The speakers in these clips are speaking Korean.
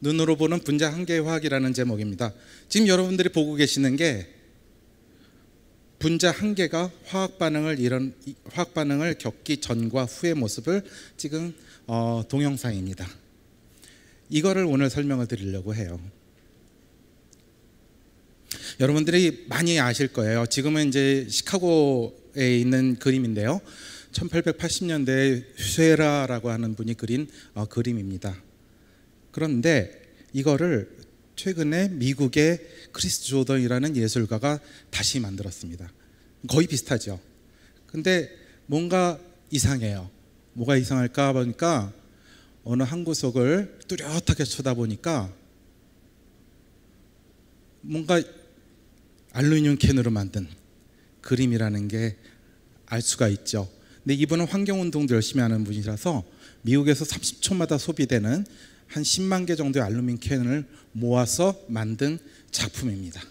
눈으로 보는 분자 한 개의 화학이라는 제목입니다. 지금 여러분들이 보고 계시는 게 분자 한 개가 화학 반응을 이런 화학 반응을 겪기 전과 후의 모습을 지금 어, 동영상입니다. 이거를 오늘 설명을 드리려고 해요. 여러분들이 많이 아실 거예요. 지금은 이제 시카고에 있는 그림인데요. 1880년대 휘세라라고 하는 분이 그린 어, 그림입니다. 그런데 이거를 최근에 미국의 크리스 조던이라는 예술가가 다시 만들었습니다. 거의 비슷하죠. 근데 뭔가 이상해요. 뭐가 이상할까 보니까 어느 한 구석을 뚜렷하게 쳐다보니까 뭔가 알루미늄 캔으로 만든 그림이라는 게 알 수가 있죠. 근데 이분은 환경운동도 열심히 하는 분이라서 미국에서 30초마다 소비되는 한 10만 개 정도의 알루미늄 캔을 모아서 만든 작품입니다.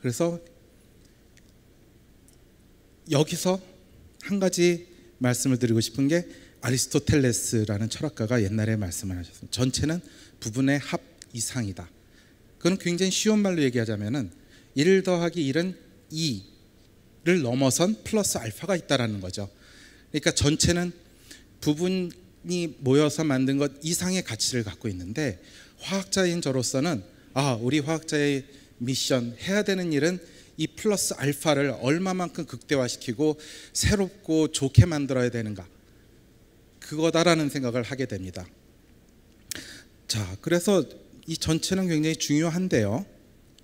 그래서 여기서 한 가지 말씀을 드리고 싶은 게 아리스토텔레스라는 철학가가 옛날에 말씀을 하셨습니다. 전체는 부분의 합 이상이다. 그건 굉장히 쉬운 말로 얘기하자면은 1 더하기 1은 2를 넘어선 플러스 알파가 있다라는 거죠. 그러니까 전체는 부분 이 모여서 만든 것 이상의 가치를 갖고 있는데 화학자인 저로서는 아 우리 화학자의 미션 해야 되는 일은 이 플러스 알파를 얼마만큼 극대화시키고 새롭고 좋게 만들어야 되는가 그거다라는 생각을 하게 됩니다. 자 그래서 이 전체는 굉장히 중요한데요.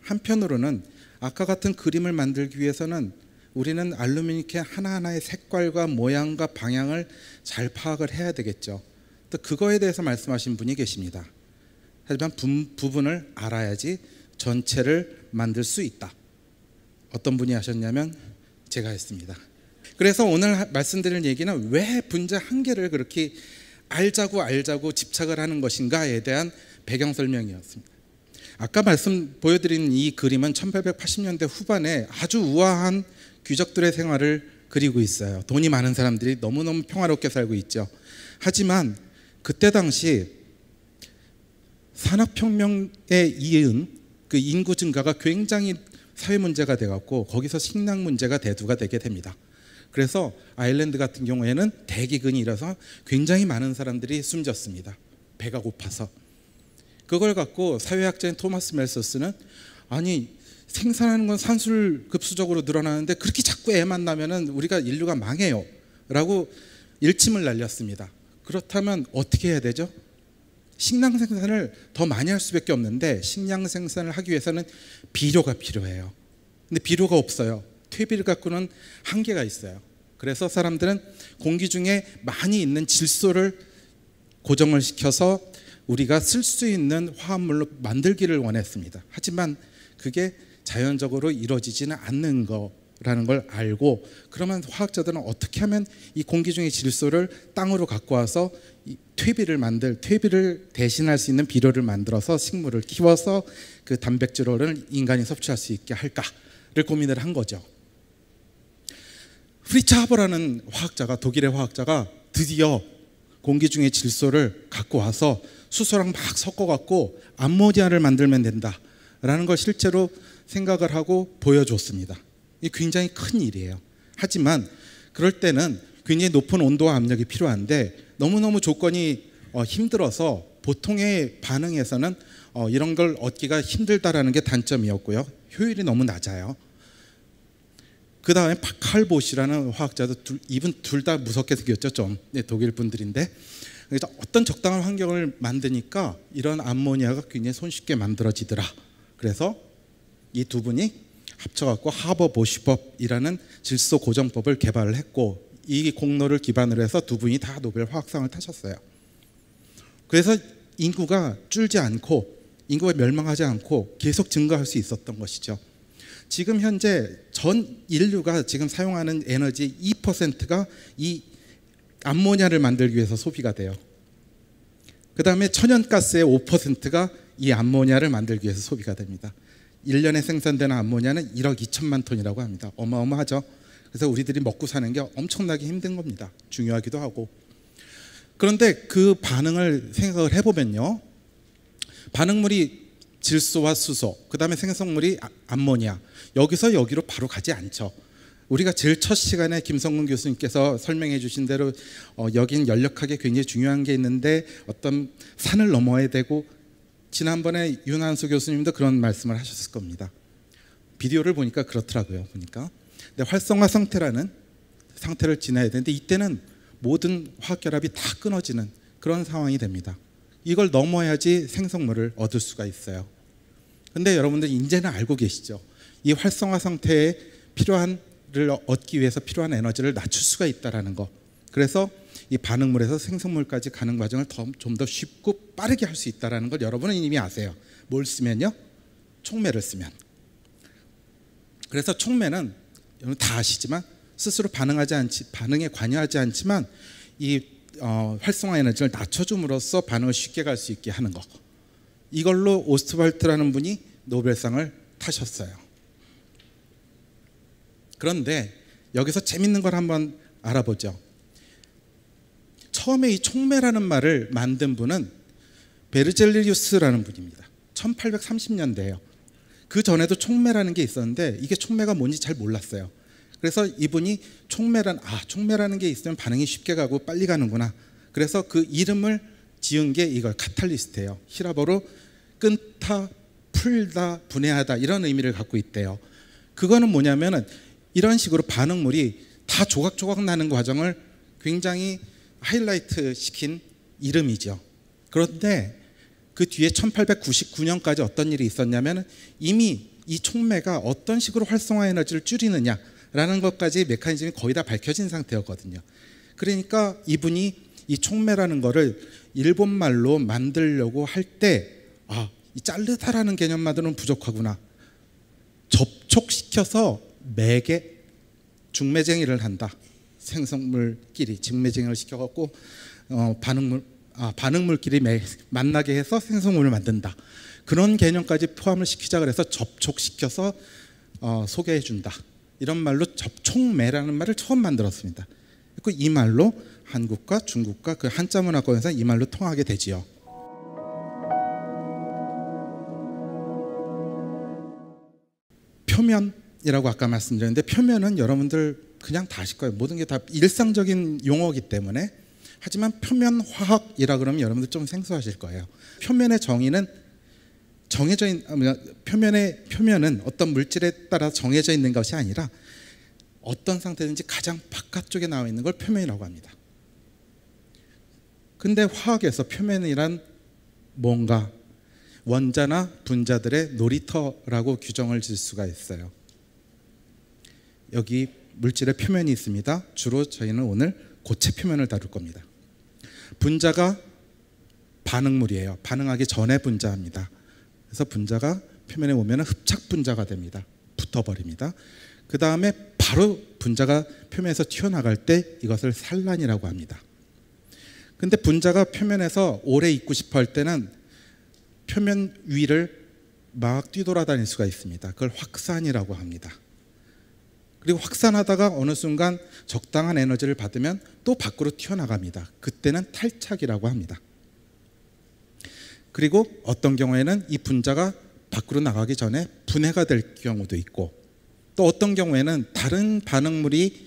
한편으로는 아까 같은 그림을 만들기 위해서는 우리는 알루미늄의 하나하나의 색깔과 모양과 방향을 잘 파악을 해야 되겠죠. 또 그거에 대해서 말씀하신 분이 계십니다. 하지만 부, 분을 알아야지 전체를 만들 수 있다. 어떤 분이 하셨냐면 제가 했습니다. 그래서 오늘 말씀드릴 얘기는 왜 분자 한 개를 그렇게 알자고 알자고 집착을 하는 것인가에 대한 배경 설명이었습니다. 아까 말씀 보여드린 이 그림은 1880년대 후반에 아주 우아한 귀족들의 생활을 그리고 있어요. 돈이 많은 사람들이 너무너무 평화롭게 살고 있죠. 하지만 그때 당시 산업혁명에 이은 그 인구 증가가 굉장히 사회 문제가 돼갖고 거기서 식량 문제가 대두가 되게 됩니다. 그래서 아일랜드 같은 경우에는 대기근이 일어서 굉장히 많은 사람들이 숨졌습니다. 배가 고파서. 그걸 갖고 사회학자인 토마스 멜서스는 아니 생산하는 건 산술 급수적으로 늘어나는데 그렇게 자꾸 애만 나면은 우리가 인류가 망해요. 라고 일침을 날렸습니다. 그렇다면 어떻게 해야 되죠? 식량 생산을 더 많이 할 수밖에 없는데 식량 생산을 하기 위해서는 비료가 필요해요. 근데 비료가 없어요. 퇴비를 갖고는 한계가 있어요. 그래서 사람들은 공기 중에 많이 있는 질소를 고정을 시켜서 우리가 쓸 수 있는 화합물로 만들기를 원했습니다. 하지만 그게 자연적으로 이루어지지는 않는 거라는 걸 알고 그러면 화학자들은 어떻게 하면 이 공기 중의 질소를 땅으로 갖고 와서 퇴비를 만들 퇴비를 대신할 수 있는 비료를 만들어서 식물을 키워서 그 단백질을 인간이 섭취할 수 있게 할까를 고민을 한 거죠. 프리차 하버라는 화학자가 독일의 화학자가 드디어 공기 중의 질소를 갖고 와서 수소랑 막 섞어 갖고 암모니아를 만들면 된다라는 걸 실제로 생각을 하고 보여줬습니다. 이 굉장히 큰 일이에요. 하지만 그럴 때는 굉장히 높은 온도와 압력이 필요한데 너무너무 조건이 어, 힘들어서 보통의 반응에서는 어, 이런 걸 얻기가 힘들다라는 게 단점이었고요. 효율이 너무 낮아요. 그 다음에 파칼봇이라는 화학자도 둘, 이분 둘 다 무섭게 생겼죠 좀 네, 독일 분들인데 그래서 어떤 적당한 환경을 만드니까 이런 암모니아가 굉장히 손쉽게 만들어지더라 그래서 이두 분이 합쳐갖고 하버 보시법이라는 질소 고정법을 개발을 했고 이 공로를 기반으로 해서 두 분이 다 노벨 화학상을 타셨어요. 그래서 인구가 줄지 않고 인구가 멸망하지 않고 계속 증가할 수 있었던 것이죠. 지금 현재 전 인류가 지금 사용하는 에너지 2%가 이 암모니아를 만들기 위해서 소비가 돼요. 그 다음에 천연가스의 5%가 이 암모니아를 만들기 위해서 소비가 됩니다. 1년에 생산되는 암모니아는 1억 2천만 톤이라고 합니다. 어마어마하죠. 그래서 우리들이 먹고 사는 게 엄청나게 힘든 겁니다. 중요하기도 하고. 그런데 그 반응을 생각을 해보면요. 반응물이 질소와 수소, 그 다음에 생성물이 아, 암모니아. 여기서 여기로 바로 가지 않죠. 우리가 제일 첫 시간에 김성근 교수님께서 설명해 주신 대로 어, 여긴 연력학에 굉장히 중요한 게 있는데 어떤 산을 넘어야 되고 지난번에 윤한수 교수님도 그런 말씀을 하셨을 겁니다. 비디오를 보니까 그렇더라고요. 보니까. 근데 활성화 상태라는 상태를 지나야 되는데 이때는 모든 화학 결합이 다 끊어지는 그런 상황이 됩니다. 이걸 넘어야지 생성물을 얻을 수가 있어요. 근데 여러분들 이제는 알고 계시죠. 이 활성화 상태에 필요한를 얻기 위해서 필요한 에너지를 낮출 수가 있다라는 거. 그래서 이 반응물에서 생성물까지 가는 과정을 좀 더 쉽고 빠르게 할 수 있다라는 걸 여러분은 이미 아세요. 뭘 쓰면요? 촉매를 쓰면. 그래서 촉매는 여러분 다 아시지만 스스로 반응하지 않지 반응에 관여하지 않지만 이 어, 활성화 에너지를 낮춰줌으로써 반응을 쉽게 갈 수 있게 하는 거. 이걸로 오스트발트라는 분이 노벨상을 타셨어요. 그런데 여기서 재밌는 걸 한번 알아보죠. 처음에 이 촉매라는 말을 만든 분은 베르젤리우스라는 분입니다. 1 8 3 0년대에요그 전에도 촉매라는 게 있었는데 이게 촉매가 뭔지 잘 몰랐어요. 그래서 이분이 촉매란 아 촉매라는 게 있으면 반응이 쉽게 가고 빨리 가는구나. 그래서 그 이름을 지은 게 이걸 카탈리스트예요. 히라보로 끊다, 풀다, 분해하다 이런 의미를 갖고 있대요. 그거는 뭐냐면은 이런 식으로 반응물이 다 조각조각 나는 과정을 굉장히 하이라이트 시킨 이름이죠. 그런데 그 뒤에 1899년까지 어떤 일이 있었냐면 이미 이 촉매가 어떤 식으로 활성화 에너지를 줄이느냐라는 것까지 메커니즘이 거의 다 밝혀진 상태였거든요. 그러니까 이분이 이 촉매라는 거를 일본말로 만들려고 할 때 아, 이 자르다라는 개념만으로는 부족하구나. 접촉시켜서 매개 중매쟁이를 한다. 생성물끼리 직매증을 시켜갖고 어, 반응물 아, 반응물끼리 매, 만나게 해서 생성물을 만든다. 그런 개념까지 포함을 시키자 그래서 접촉시켜서 어, 소개해준다. 이런 말로 접촉매라는 말을 처음 만들었습니다. 그이 말로 한국과 중국과 그 한자 문화권에서 이 말로 통하게 되지요. 표면이라고 아까 말씀드렸는데 표면은 여러분들 그냥 다 아실 거예요. 모든 게 다 일상적인 용어기 이 때문에. 하지만 표면 화학이라 그러면 여러분들 좀 생소하실 거예요. 표면의 정의는 정해져 있는 아, 표면의 표면은 어떤 물질에 따라 정해져 있는 것이 아니라 어떤 상태든지 가장 바깥쪽에 나와 있는 걸 표면이라고 합니다. 근데 화학에서 표면이란 뭔가 원자나 분자들의 놀이터라고 규정을 질 수가 있어요. 여기 물질의 표면이 있습니다. 주로 저희는 오늘 고체 표면을 다룰 겁니다. 분자가 반응물이에요. 반응하기 전에 분자합니다. 그래서 분자가 표면에 오면 흡착 분자가 됩니다. 붙어버립니다. 그 다음에 바로 분자가 표면에서 튀어나갈 때 이것을 산란이라고 합니다. 근데 분자가 표면에서 오래 있고 싶어 할 때는 표면 위를 막 뛰돌아다닐 수가 있습니다. 그걸 확산이라고 합니다. 그리고 확산하다가 어느 순간 적당한 에너지를 받으면 또 밖으로 튀어나갑니다. 그때는 탈착이라고 합니다. 그리고 어떤 경우에는 이 분자가 밖으로 나가기 전에 분해가 될 경우도 있고 또 어떤 경우에는 다른 반응물이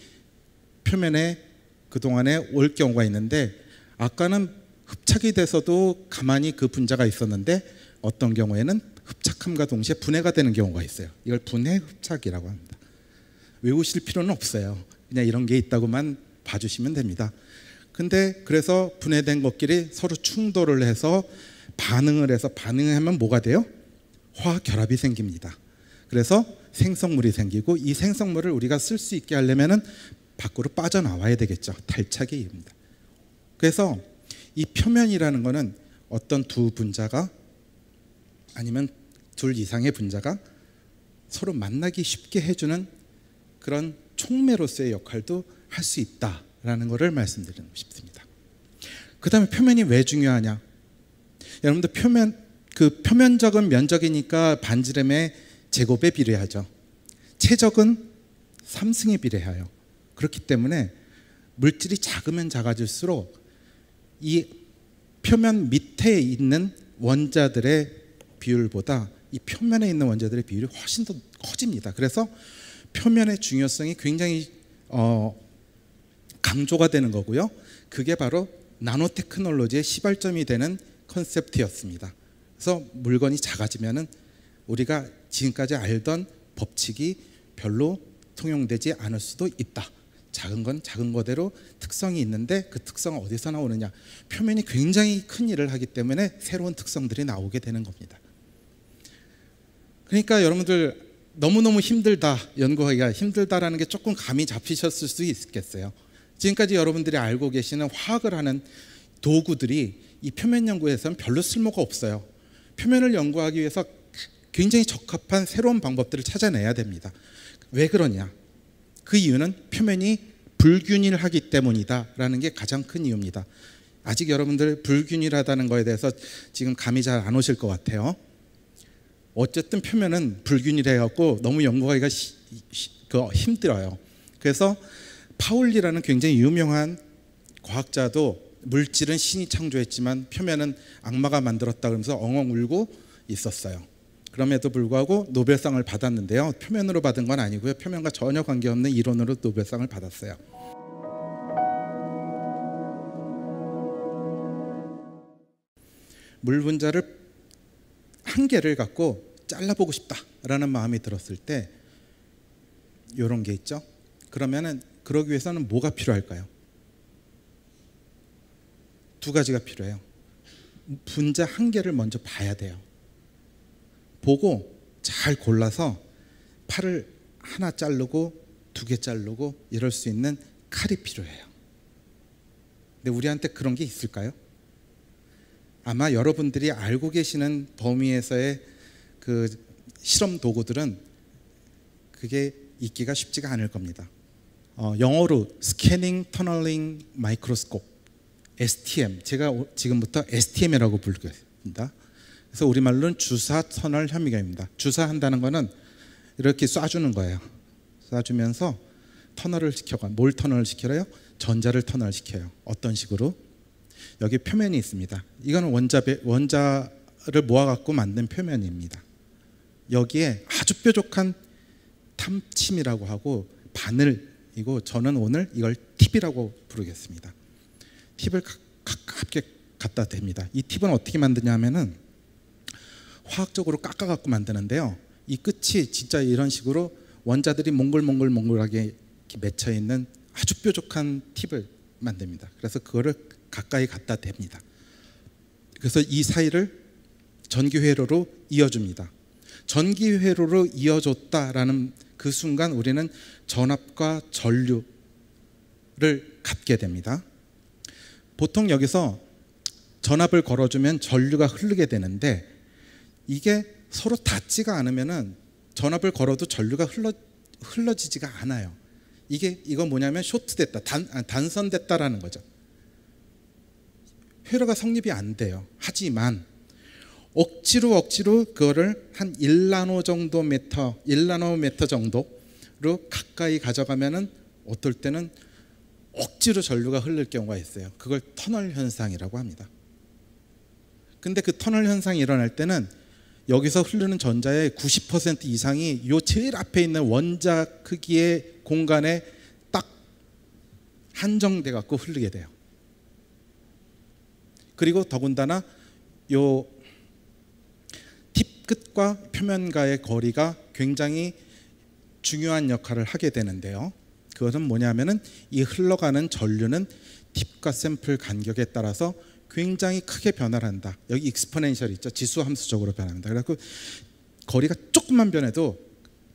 표면에 그동안에 올 경우가 있는데 아까는 흡착이 돼서도 가만히 그 분자가 있었는데 어떤 경우에는 흡착함과 동시에 분해가 되는 경우가 있어요. 이걸 분해 흡착이라고 합니다. 외우실 필요는 없어요. 그냥 이런 게 있다고만 봐주시면 됩니다. 근데 그래서 분해된 것끼리 서로 충돌을 해서 반응을 해서 반응하면 을 뭐가 돼요? 화결합이 학 생깁니다. 그래서 생성물이 생기고 이 생성물을 우리가 쓸 수 있게 하려면 밖으로 빠져나와야 되겠죠. 탈착이 입니다. 그래서 이 표면이라는 거는 어떤 두 분자가 아니면 둘 이상의 분자가 서로 만나기 쉽게 해주는 그런 총매로서의 역할도 할 수 있다라는 것을 말씀드리고 싶습니다. 그 다음에 표면이 왜 중요하냐? 여러분들 표면 그 표면적은 면적이니까 반지름의 제곱에 비례하죠. 체적은 삼승에 비례해요. 그렇기 때문에 물질이 작으면 작아질수록 이 표면 밑에 있는 원자들의 비율보다 이 표면에 있는 원자들의 비율이 훨씬 더 커집니다. 그래서 표면의 중요성이 굉장히 어, 강조가 되는 거고요. 그게 바로 나노테크놀로지의 시발점이 되는 컨셉트였습니다. 그래서 물건이 작아지면은 우리가 지금까지 알던 법칙이 별로 통용되지 않을 수도 있다. 작은 건 작은 거대로 특성이 있는데 그 특성은 어디서 나오느냐? 표면이 굉장히 큰 일을 하기 때문에 새로운 특성들이 나오게 되는 겁니다. 그러니까 여러분들 너무너무 힘들다, 연구하기가 힘들다라는 게 조금 감이 잡히셨을 수 있겠어요. 지금까지 여러분들이 알고 계시는 화학을 하는 도구들이 이 표면 연구에서는 별로 쓸모가 없어요. 표면을 연구하기 위해서 굉장히 적합한 새로운 방법들을 찾아내야 됩니다. 왜 그러냐? 그 이유는 표면이 불균일하기 때문이다라는 게 가장 큰 이유입니다. 아직 여러분들 불균일하다는 거에 대해서 지금 감이 잘 안 오실 것 같아요. 어쨌든 표면은 불균일해갖고 너무 연구하기가 시, 시, 그 힘들어요. 그래서 파울리라는 굉장히 유명한 과학자도 물질은 신이 창조했지만 표면은 악마가 만들었다 그러면서 엉엉 울고 있었어요. 그럼에도 불구하고 노벨상을 받았는데요. 표면으로 받은 건 아니고요. 표면과 전혀 관계없는 이론으로 노벨상을 받았어요. 물 분자를 한 개를 갖고 잘라보고 싶다라는 마음이 들었을 때 이런 게 있죠. 그러면은 그러기 위해서는 뭐가 필요할까요? 두 가지가 필요해요. 분자 한 개를 먼저 봐야 돼요. 보고 잘 골라서 팔을 하나 자르고 두 개 자르고 이럴 수 있는 칼이 필요해요. 근데 우리한테 그런 게 있을까요? 아마 여러분들이 알고 계시는 범위에서의 그 실험 도구들은 그게 있기가 쉽지가 않을 겁니다. 어, 영어로 스캐닝 터널링 마이크로스콥 STM 제가 지금부터 STM이라고 부르겠습니다. 그래서 우리말로는 주사 터널 현미경입니다. 주사한다는 거는 이렇게 쏴주는 거예요. 쏴주면서 터널을 시켜가 뭘 터널을 시켜요? 전자를 터널 시켜요. 어떤 식으로? 여기 표면이 있습니다. 이거는 원자 원자를 모아 갖고 만든 표면입니다. 여기에 아주 뾰족한 탐침이라고 하고 바늘이고 저는 오늘 이걸 팁이라고 부르겠습니다. 팁을 가깝게 갖다 댑니다. 이 팁은 어떻게 만드냐면은 화학적으로 깎아 갖고 만드는데요. 이 끝이 진짜 이런 식으로 원자들이 몽글몽글몽글하게 맺혀 있는 아주 뾰족한 팁을 만듭니다. 그래서 그거를 가까이 갖다 댑니다. 그래서 이 사이를 전기회로로 이어줍니다. 전기 회로로 이어졌다라는 그 순간 우리는 전압과 전류를 갖게 됩니다. 보통 여기서 전압을 걸어주면 전류가 흐르게 되는데 이게 서로 닿지가 않으면은 전압을 걸어도 전류가 흘러 흘러지지가 않아요. 이게 이건 뭐냐면 쇼트됐다, 단, 아, 단선됐다라는 거죠. 회로가 성립이 안 돼요. 하지만 억지로 억지로 그거를 한 1나노 정도 미터, 1나노 미터 정도로 가까이 가져가면은 어떨 때는 억지로 전류가 흐를 경우가 있어요. 그걸 터널 현상이라고 합니다. 근데 그 터널 현상이 일어날 때는 여기서 흐르는 전자의 90% 이상이 이 제일 앞에 있는 원자 크기의 공간에 딱 한정돼 갖고 흐르게 돼요. 그리고 더군다나 이 끝과 표면과의 거리가 굉장히 중요한 역할을 하게 되는데요. 그것은 뭐냐면은 이 흘러가는 전류는 팁과 샘플 간격에 따라서 굉장히 크게 변화를 한다. 여기 익스포넨셜 있죠. 지수 함수적으로 변합니다. 그래서 거리가 조금만 변해도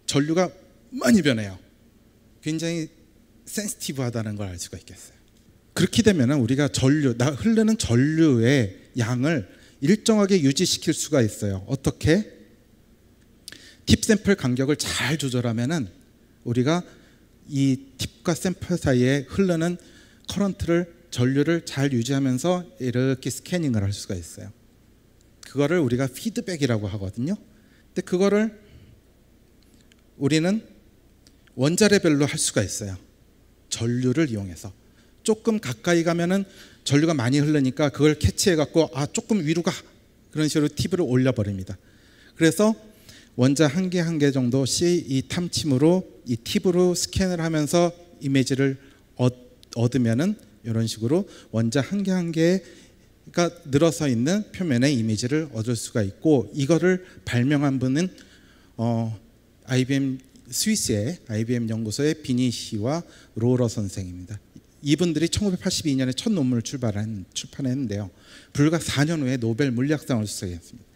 전류가 많이 변해요. 굉장히 센스티브하다는 걸 알 수가 있겠어요. 그렇게 되면 우리가 전류, 나 흐르는 전류의 양을 일정하게 유지시킬 수가 있어요. 어떻게? 팁 샘플 간격을 잘 조절하면은 우리가 이 팁과 샘플 사이에 흐르는 커런트를 전류를 잘 유지하면서 이렇게 스캐닝을 할 수가 있어요. 그거를 우리가 피드백이라고 하거든요. 근데 그거를 우리는 원자레벨로할 수가 있어요. 전류를 이용해서 조금 가까이 가면은 전류가 많이 흐르니까 그걸 캐치해갖고 아 조금 위로 가 그런 식으로 팁을 올려버립니다. 그래서 원자 한 개 한 개 정도씩 이 탐침으로 이 팁으로 스캔을 하면서 이미지를 얻, 얻으면은 이런 식으로 원자 한 개 한 개가 늘어서 있는 표면의 이미지를 얻을 수가 있고 이거를 발명한 분은 어, IBM 스위스의 IBM 연구소의 비니 씨와 로러 선생입니다. 이분들이 1982년에 첫 논문을 출발한, 출판했는데요. 불과 4년 후에 노벨 물리학상을 수상했습니다.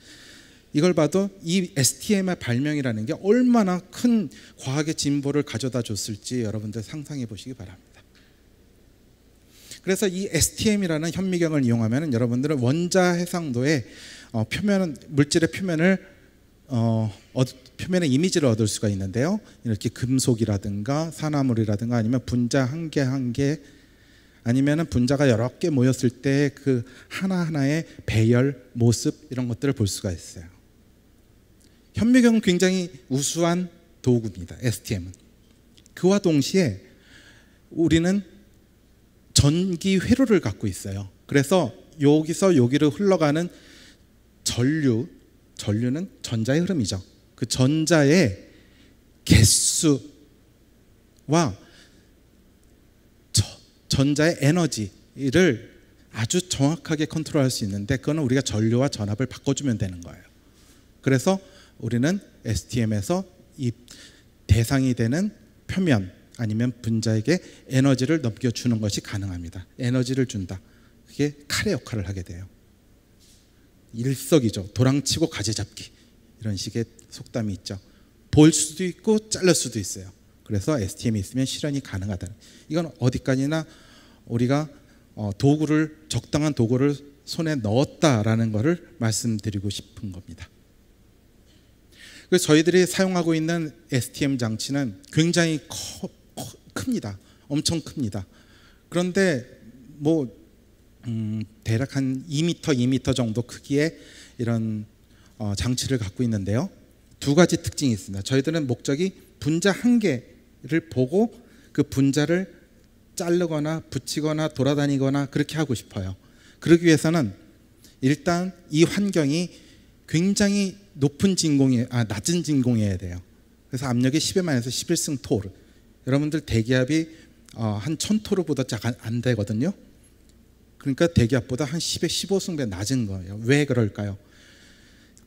이걸 봐도 이 STM의 발명이라는 게 얼마나 큰 과학의 진보를 가져다 줬을지 여러분들 상상해 보시기 바랍니다. 그래서 이 STM이라는 현미경을 이용하면 여러분들은 원자 해상도의 어, 표면 물질의 표면을 어, 표면의 이미지를 얻을 수가 있는데요. 이렇게 금속이라든가 산화물이라든가 아니면 분자 한 개 한개 아니면은 분자가 여러 개 모였을 때 그 하나하나의 배열, 모습 이런 것들을 볼 수가 있어요. 현미경은 굉장히 우수한 도구입니다. STM은. 그와 동시에 우리는 전기 회로를 갖고 있어요. 그래서 여기서 여기로 흘러가는 전류, 전류는 전자의 흐름이죠. 그 전자의 개수와 전자의 에너지를 아주 정확하게 컨트롤할 수 있는데 그거는 우리가 전류와 전압을 바꿔주면 되는 거예요. 그래서 우리는 STM에서 이 대상이 되는 표면 아니면 분자에게 에너지를 넘겨주는 것이 가능합니다. 에너지를 준다. 그게 칼의 역할을 하게 돼요. 일석이조, 도랑치고 가재잡기 이런 식의 속담이 있죠. 볼 수도 있고 잘릴 수도 있어요. 그래서 STM이 있으면 실현이 가능하다. 이건 어디까지나 우리가 어, 도구를 적당한 도구를 손에 넣었다라는 것을 말씀드리고 싶은 겁니다. 그 저희들이 사용하고 있는 STM 장치는 굉장히 커, 커, 큽니다. 엄청 큽니다. 그런데 뭐 음, 대략 한 2m, 2m 정도 크기의 이런 어, 장치를 갖고 있는데요. 두 가지 특징이 있습니다. 저희들은 목적이 분자 한 개를 보고 그 분자를 자르거나 붙이거나 돌아다니거나 그렇게 하고 싶어요. 그러기 위해서는 일단 이 환경이 굉장히 높은 진공이 아 낮은 진공이어야 돼요. 그래서 압력이 10에만에서 11승 토르. 여러분들 대기압이 어, 한1 토르보다 안 되거든요. 그러니까 대기압보다 한 10에 15승배 낮은 거예요. 왜 그럴까요?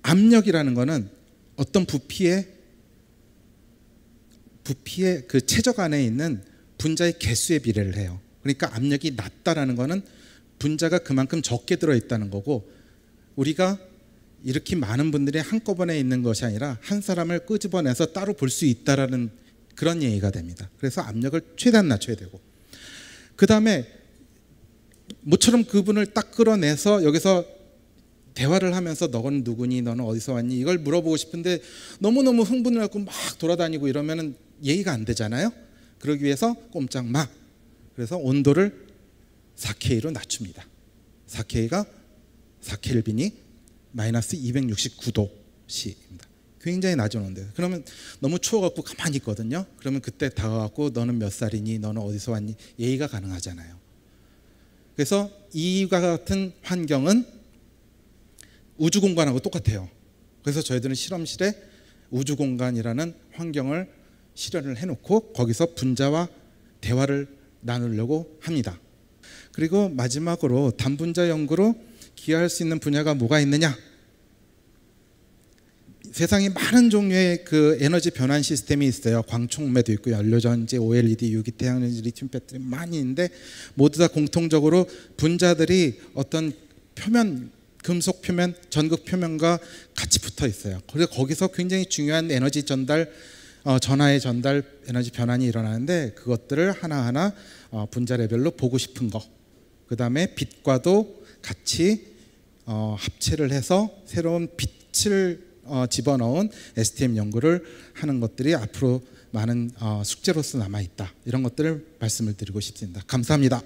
압력이라는 거는 어떤 부피의 부피의 그 최적 안에 있는 분자의 개수에 비례를 해요. 그러니까 압력이 낮다라는 거는 분자가 그만큼 적게 들어있다는 거고 우리가 이렇게 많은 분들이 한꺼번에 있는 것이 아니라 한 사람을 끄집어내서 따로 볼 수 있다라는 그런 얘기가 됩니다. 그래서 압력을 최대한 낮춰야 되고 그 다음에 모처럼 그분을 딱 끌어내서 여기서 대화를 하면서 너는 누구니 너는 어디서 왔니 이걸 물어보고 싶은데 너무너무 흥분을 하고 막 돌아다니고 이러면은 얘기가 안 되잖아요. 그러기 위해서 꼼짝 마. 그래서 온도를 4K로 낮춥니다. 4K가 4켈빈이 마이너스 269도씨입니다. 굉장히 낮은 온도. 그러면 너무 추워갖고 가만히 있거든요. 그러면 그때 다가갖고 너는 몇 살이니, 너는 어디서 왔니 예의가 가능하잖아요. 그래서 이와 같은 환경은 우주 공간하고 똑같아요. 그래서 저희들은 실험실에 우주 공간이라는 환경을 실현을 해놓고 거기서 분자와 대화를 나누려고 합니다. 그리고 마지막으로 단분자 연구로 기여할 수 있는 분야가 뭐가 있느냐? 세상에 많은 종류의 그 에너지 변환 시스템이 있어요. 광촉매도 있고 연료전지, OLED, 유기 태양에지 리튬 배터리 많이 있는데 모두 다 공통적으로 분자들이 어떤 표면 금속 표면, 전극 표면과 같이 붙어 있어요. 그래서 거기서 굉장히 중요한 에너지 전달 어, 전하의 전달 에너지 변환이 일어나는데 그것들을 하나하나 어, 분자 레벨로 보고 싶은 거. 그 다음에 빛과도 같이 어, 합체를 해서 새로운 빛을 어, 집어넣은 STM 연구를 하는 것들이 앞으로 많은 어, 숙제로서 남아 있다. 이런 것들을 말씀을 드리고 싶습니다. 감사합니다.